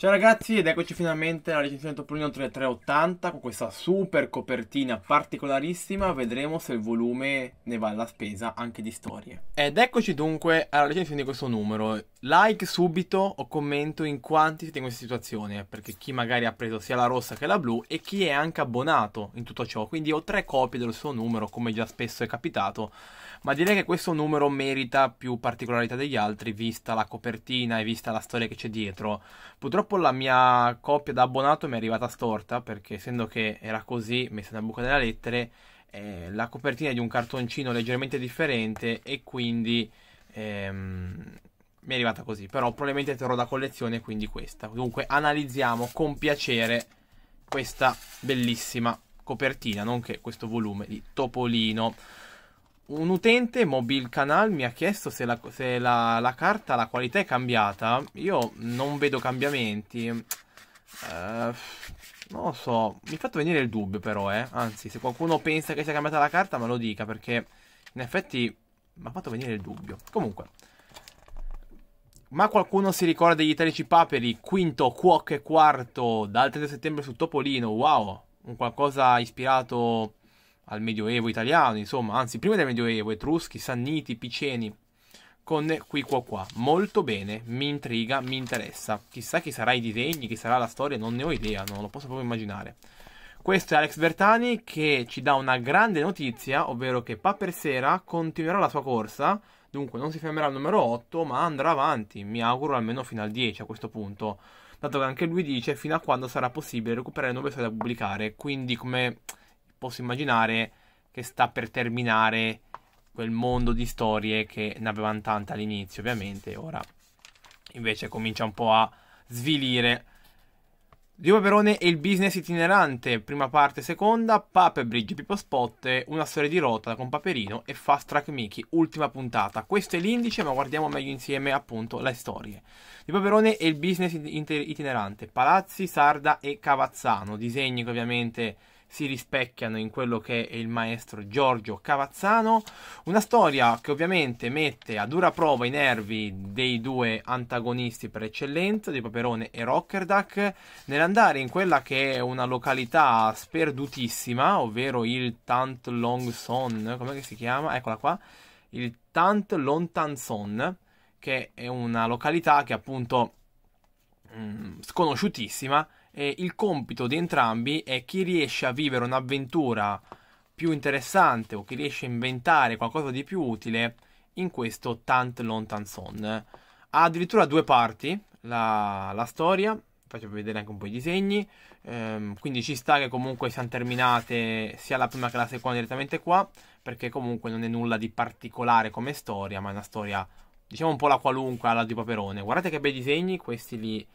Ciao ragazzi ed eccoci finalmente alla recensione Topolino 3380 con questa super copertina particolarissima, vedremo se il volume ne va alla spesa anche di storie. Ed eccoci dunque alla recensione di questo numero, like subito o commento in quanti siete in questa situazione, eh, perché chi magari ha preso sia la rossa che la blu e chi è anche abbonato in tutto ciò, quindi ho tre copie del suo numero, come già spesso è capitato, ma direi che questo numero merita più particolarità degli altri, vista la copertina e vista la storia che c'è dietro. Purtroppo la mia copia da abbonato mi è arrivata storta, perché essendo che era così, messa nella buca delle lettere, eh, la copertina è di un cartoncino leggermente differente e quindi... Ehm, mi è arrivata così, però probabilmente terrò da collezione, quindi questa. Dunque analizziamo con piacere questa bellissima copertina, nonché questo volume di Topolino. Un utente, Mobile Canal, mi ha chiesto se, la, se la, la carta, la qualità è cambiata. Io non vedo cambiamenti. Eh, non lo so, mi ha fatto venire il dubbio però, eh. Anzi, se qualcuno pensa che sia cambiata la carta, me lo dica, perché in effetti mi ha fatto venire il dubbio. Comunque, ma qualcuno si ricorda degli Italici Paperi, quinto, cuoc e quarto, dal 30 settembre su Topolino, wow, un qualcosa ispirato al Medioevo italiano, insomma, anzi prima del Medioevo, Etruschi, Sanniti, Piceni, con qui qua qua, molto bene, mi intriga, mi interessa, chissà chi sarà i disegni, chi sarà la storia, non ne ho idea, non lo posso proprio immaginare. Questo è Alex Bertani che ci dà una grande notizia, ovvero che Paper Sera continuerà la sua corsa Dunque non si fermerà al numero 8, ma andrà avanti, mi auguro almeno fino al 10 a questo punto. Dato che anche lui dice fino a quando sarà possibile recuperare nuove storie da pubblicare. Quindi, come posso immaginare, che sta per terminare quel mondo di storie che ne avevano tante all'inizio, ovviamente. Ora invece comincia un po' a svilire di Paperone e il business itinerante, prima parte, seconda, Pape Bridge, Pippo Spot, Una storia di rota con Paperino e Fast Track Mickey, ultima puntata. Questo è l'indice, ma guardiamo meglio insieme appunto le storie. Di Paperone e il business itinerante, Palazzi, Sarda e Cavazzano, disegni che ovviamente si rispecchiano in quello che è il maestro Giorgio Cavazzano. Una storia che ovviamente mette a dura prova i nervi dei due antagonisti per eccellenza, di Paperone e Rockerdack, nell'andare in quella che è una località sperdutissima, ovvero il Tant Long Son, come si chiama? Eccola qua, il Tant Lontan Son, che è una località che appunto mh, mm, sconosciutissima eh, il compito di entrambi è chi riesce a vivere un'avventura più interessante o chi riesce a inventare qualcosa di più utile in questo Tant Lontan Son. Ha addirittura due parti la, la storia, faccio vedere anche un po' i disegni, ehm, quindi ci sta che comunque siano terminate sia la prima che la seconda direttamente qua, perché comunque non è nulla di particolare come storia, ma è una storia diciamo un po' la qualunque alla di Paperone. Guardate che bei disegni, questi li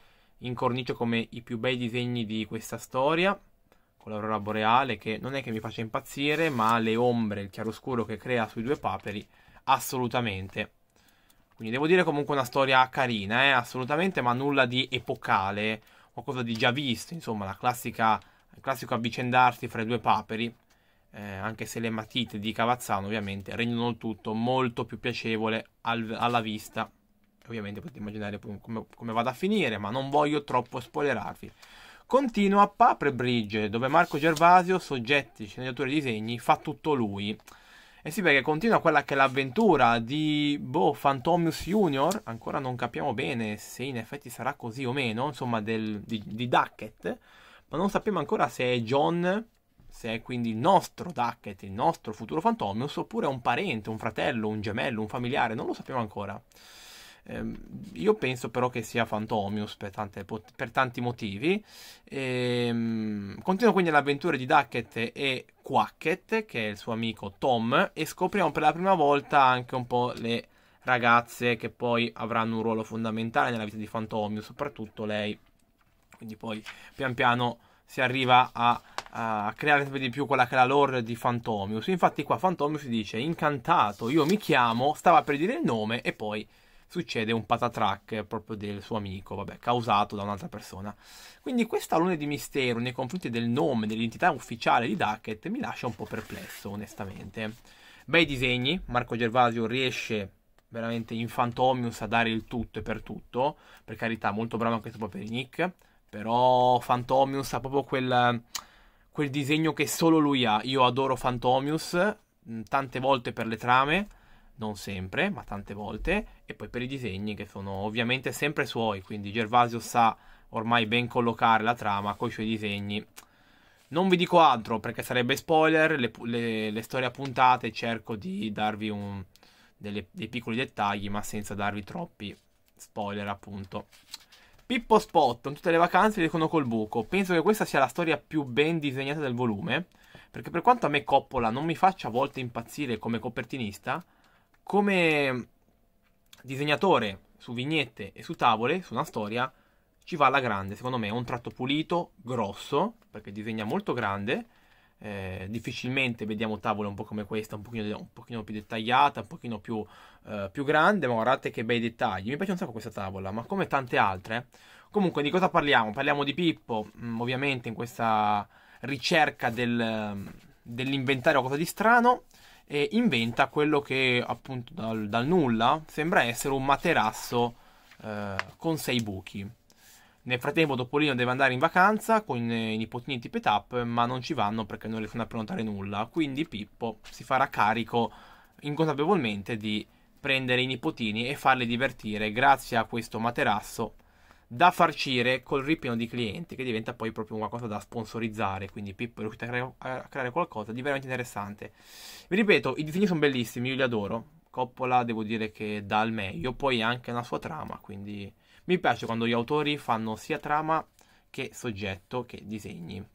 incornicio come i più bei disegni di questa storia, con l'aurora boreale che non è che mi faccia impazzire, ma le ombre, il chiaroscuro che crea sui due paperi, assolutamente. Quindi devo dire comunque una storia carina, eh? assolutamente, ma nulla di epocale, qualcosa di già visto, insomma, la classica, il classico avvicendarsi fra i due paperi, eh, anche se le matite di Cavazzano ovviamente rendono il tutto molto più piacevole al, alla vista. Ovviamente potete immaginare come, come vada a finire, ma non voglio troppo spoilerarvi. Continua a Papre Bridge, dove Marco Gervasio, soggetti, sceneggiatore e disegni, fa tutto lui. E sì, perché continua quella che è l'avventura di boh, Phantomius Junior. Ancora non capiamo bene se in effetti sarà così o meno. Insomma, del, di, di Ducket. Ma non sappiamo ancora se è John, se è quindi il nostro Duckett, il nostro futuro Phantomius, oppure è un parente, un fratello, un gemello, un familiare. Non lo sappiamo ancora. Ehm, io penso però che sia Fantomius per, tante, per tanti motivi. E, ehm, continua quindi l'avventura di Duckett e Quacket, che è il suo amico Tom, e scopriamo per la prima volta anche un po' le ragazze che poi avranno un ruolo fondamentale nella vita di Fantomius, soprattutto lei. Quindi poi pian piano si arriva a, a, creare sempre di più quella che è la lore di Fantomius. Infatti qua Fantomius dice incantato, io mi chiamo, stava per dire il nome e poi succede un patatrack proprio del suo amico, vabbè, causato da un'altra persona. Quindi questa luna di mistero nei confronti del nome, dell'identità ufficiale di Duckett mi lascia un po' perplesso, onestamente. Bei disegni, Marco Gervasio riesce veramente in Fantomius a dare il tutto e per tutto, per carità, molto bravo anche proprio per Nick, però Fantomius ha proprio quel, quel disegno che solo lui ha. Io adoro Fantomius, tante volte per le trame, non sempre, ma tante volte, e poi per i disegni che sono ovviamente sempre suoi, quindi Gervasio sa ormai ben collocare la trama con i suoi disegni. Non vi dico altro perché sarebbe spoiler, le, le, le storie appuntate cerco di darvi un, delle, dei piccoli dettagli ma senza darvi troppi spoiler appunto. Pippo Spot, in tutte le vacanze dicono col buco. Penso che questa sia la storia più ben disegnata del volume, perché per quanto a me Coppola non mi faccia a volte impazzire come copertinista, come disegnatore su vignette e su tavole, su una storia, ci va alla grande. Secondo me è un tratto pulito, grosso, perché disegna molto grande. Eh, difficilmente vediamo tavole un po' come questa, un pochino, un pochino più dettagliata, un pochino più, eh, più, grande, ma guardate che bei dettagli. Mi piace un sacco questa tavola, ma come tante altre. Comunque, di cosa parliamo? Parliamo di Pippo, mh, mm, ovviamente in questa ricerca del, mm, dell'inventario qualcosa di strano e inventa quello che appunto dal, dal nulla sembra essere un materasso eh, con sei buchi. Nel frattempo Topolino deve andare in vacanza con i nipotini di Petap, ma non ci vanno perché non riescono a prenotare nulla, quindi Pippo si farà carico inconsapevolmente di prendere i nipotini e farli divertire grazie a questo materasso da farcire col ripieno di clienti, che diventa poi proprio una cosa da sponsorizzare. Quindi Pippo è riuscito a, crea- a creare qualcosa di veramente interessante. Vi ripeto, i disegni sono bellissimi, io li adoro. Coppola devo dire che dà il meglio, poi anche una sua trama, quindi mi piace quando gli autori fanno sia trama che soggetto che disegni.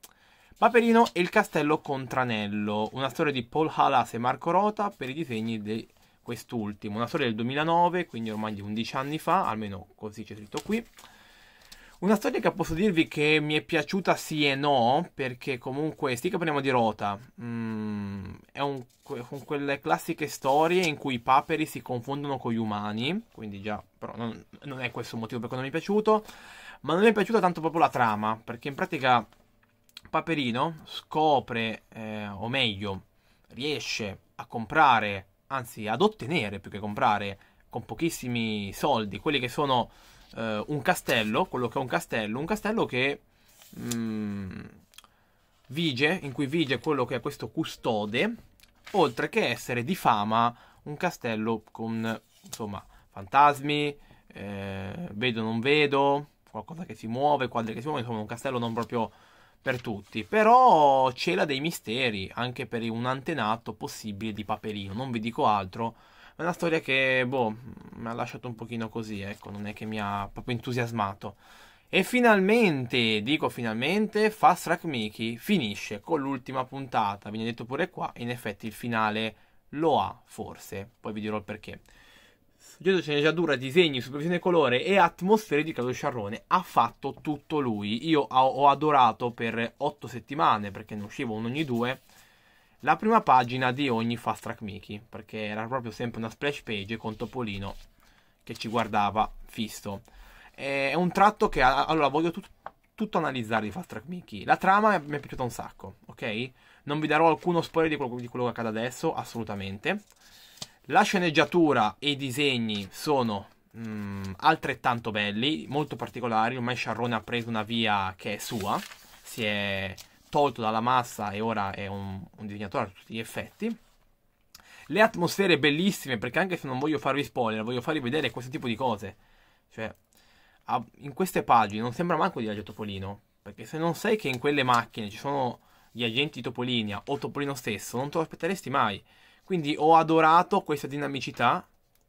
Paperino e il castello Contranello, una storia di Paul Halas e Marco Rota per i disegni di quest'ultimo, una storia del 2009, quindi ormai di 11 anni fa, almeno così c'è scritto qui. Una storia che posso dirvi che mi è piaciuta sì e no, perché comunque, sì che parliamo di Rota, mm, è un, con quelle classiche storie in cui i paperi si confondono con gli umani, quindi già, però non, non è questo il motivo per cui non mi è piaciuto, ma non mi è piaciuta tanto proprio la trama, perché in pratica Paperino scopre, eh, o meglio, riesce a comprare, anzi ad ottenere più che comprare, con pochissimi soldi, quelli che sono eh, un castello, quello che è un castello, un castello che mh, mm, vige, in cui vige quello che è questo custode, oltre che essere di fama un castello con, insomma, fantasmi, eh, vedo non vedo, qualcosa che si muove, quadri che si muovono, insomma un castello non proprio per tutti, però cela dei misteri anche per un antenato possibile di Paperino, non vi dico altro è una storia che, boh, mi ha lasciato un pochino così, ecco, non è che mi ha proprio entusiasmato. E finalmente, dico finalmente, Fast Track Mickey finisce con l'ultima puntata. Viene detto pure qua, in effetti il finale lo ha, forse. Poi vi dirò il perché. Soggetto sceneggiatura, disegni, supervisione colore e atmosfere di Claudio Sciarrone. Ha fatto tutto lui. Io ho adorato per otto settimane, perché ne uscivo uno ogni due la prima pagina di ogni Fast Track Mickey, perché era proprio sempre una splash page con Topolino che ci guardava fisso. È un tratto che allora voglio tut, tutto analizzare di Fast Track Mickey. La trama mi è piaciuta un sacco, ok? Non vi darò alcuno spoiler di quello, di quello che accade adesso, assolutamente. La sceneggiatura e i disegni sono mh, mm, altrettanto belli, molto particolari. Ormai Sharrone ha preso una via che è sua, si è tolto dalla massa e ora è un, un disegnatore a tutti gli effetti. Le atmosfere bellissime, perché anche se non voglio farvi spoiler, voglio farvi vedere questo tipo di cose. Cioè, a, in queste pagine non sembra manco di Agio Topolino, perché se non sai che in quelle macchine ci sono gli agenti Topolinia o Topolino stesso, non te lo aspetteresti mai. Quindi ho adorato questa dinamicità.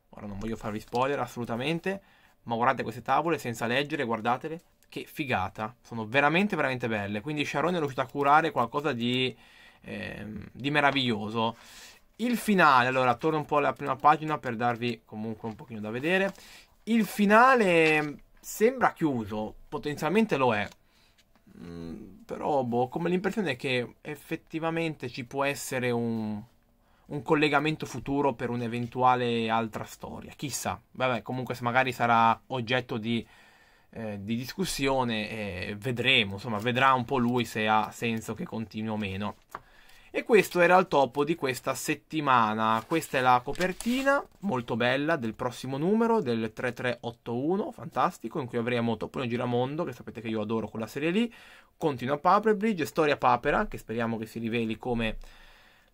Ora non voglio farvi spoiler assolutamente, ma guardate queste tavole senza leggere, guardatele, che figata, sono veramente veramente belle. Quindi Sharon è riuscita a curare qualcosa di, ehm, di meraviglioso. Il finale, allora torno un po' alla prima pagina per darvi comunque un pochino da vedere. Il finale sembra chiuso, potenzialmente lo è. Mm, però boh, come l'impressione è che effettivamente ci può essere un, un collegamento futuro per un'eventuale altra storia. Chissà, vabbè, comunque se magari sarà oggetto di eh, di discussione e vedremo, insomma, vedrà un po' lui se ha senso che continui o meno. E questo era il topo di questa settimana. Questa è la copertina, molto bella, del prossimo numero, del 3381, fantastico, in cui avremo Topolino Giramondo, che sapete che io adoro quella serie lì, Continua Bridge Storia Papera, che speriamo che si riveli come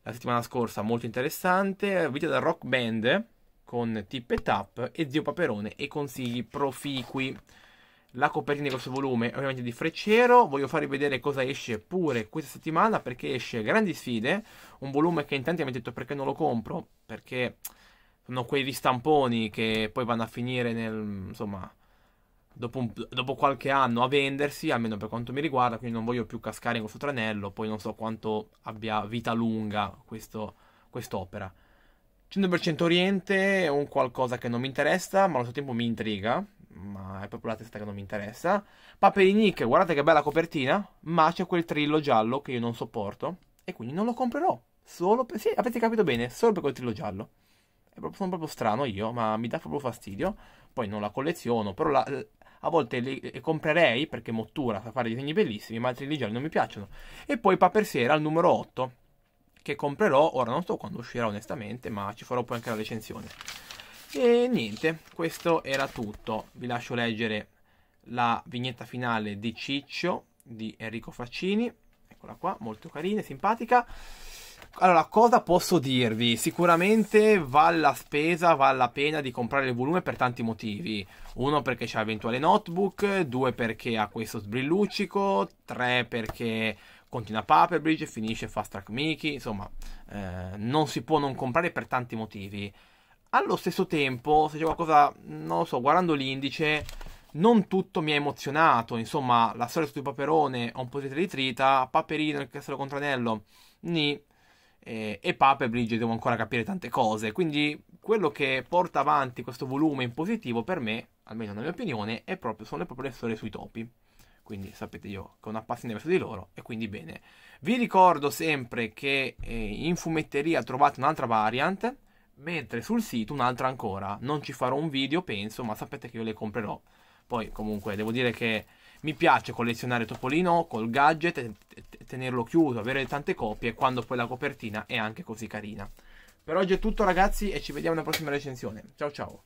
la settimana scorsa, molto interessante, Vita da Rock Band, con Tip e Tap, e Zio Paperone e consigli proficui la copertina di questo volume è ovviamente di Freccero. Voglio farvi vedere cosa esce pure questa settimana perché esce Grandi Sfide, un volume che in tanti mi hanno detto perché non lo compro, perché sono quei ristamponi che poi vanno a finire nel, insomma, dopo, un, dopo, qualche anno a vendersi, almeno per quanto mi riguarda, quindi non voglio più cascare in questo tranello, poi non so quanto abbia vita lunga questo, quest'opera. 100% Oriente è un qualcosa che non mi interessa, ma allo stesso tempo mi intriga ma è proprio la testa che non mi interessa. Paperinic, guardate che bella copertina, ma c'è quel trillo giallo che io non sopporto e quindi non lo comprerò. Solo per... Sì, avete capito bene, solo per quel trillo giallo. Proprio, sono proprio strano io, ma mi dà proprio fastidio. Poi non la colleziono, però la, a volte le, le, comprerei perché Mottura sa fare disegni bellissimi, ma i trilli livelli non mi piacciono. E poi Paper Sera al numero 8, che comprerò, ora non so quando uscirà onestamente, ma ci farò poi anche la recensione. E niente, questo era tutto. Vi lascio leggere la vignetta finale di Ciccio di Enrico Faccini. Eccola qua, molto carina e simpatica. Allora, cosa posso dirvi? Sicuramente vale la spesa, vale la pena di comprare il volume per tanti motivi. Uno perché c'è l'eventuale notebook, due perché ha questo sbrilluccico, tre perché continua Paperbridge, finisce Fast Track Mickey, insomma, eh, non si può non comprare per tanti motivi. Allo stesso tempo, se c'è qualcosa, non lo so, guardando l'indice, non tutto mi ha emozionato. Insomma, la storia su di Paperone ho un po' di ritrita, Paperino, il castello Contranello, ni. e Papa e Bridge devo ancora capire tante cose. Quindi quello che porta avanti questo volume in positivo per me, almeno nella mia opinione, proprio, sono le proprie storie sui topi quindi sapete io che ho una passione verso di loro e quindi bene. Vi ricordo sempre che eh, in fumetteria trovate un'altra variant Mentre sul sito un'altra ancora. Non ci farò un video, penso, ma sapete che io le comprerò. Poi comunque devo dire che mi piace collezionare Topolino col gadget, tenerlo chiuso, avere tante copie, quando poi la copertina è anche così carina. Per oggi è tutto ragazzi e ci vediamo alla prossima recensione. Ciao ciao!